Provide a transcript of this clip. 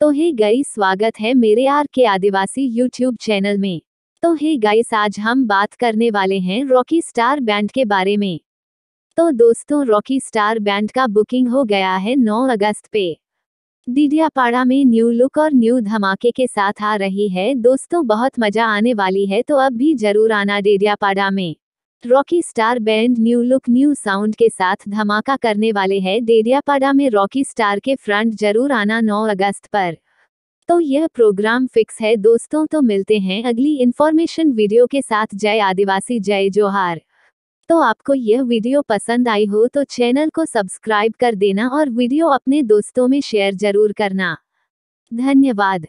तो हे गई स्वागत है मेरे आर के आदिवासी यूट्यूब चैनल में तो हे गाइस आज हम बात करने वाले हैं रॉकी स्टार बैंड के बारे में तो दोस्तों रॉकी स्टार बैंड का बुकिंग हो गया है 9 अगस्त पे डीडियापाड़ा में न्यू लुक और न्यू धमाके के साथ आ रही है दोस्तों बहुत मजा आने वाली है तो अब भी जरूर आना डीडियापाड़ा में Rocky Star band new look new sound के साथ धमाका करने वाले हैं डेरियापाड़ा में रॉकी स्टार के फ्रंट जरूर आना 9 अगस्त पर तो यह प्रोग्राम फिक्स है दोस्तों तो मिलते हैं अगली इन्फॉर्मेशन वीडियो के साथ जय आदिवासी जय जोहार तो आपको यह वीडियो पसंद आई हो तो चैनल को सब्सक्राइब कर देना और वीडियो अपने दोस्तों में शेयर जरूर करना धन्यवाद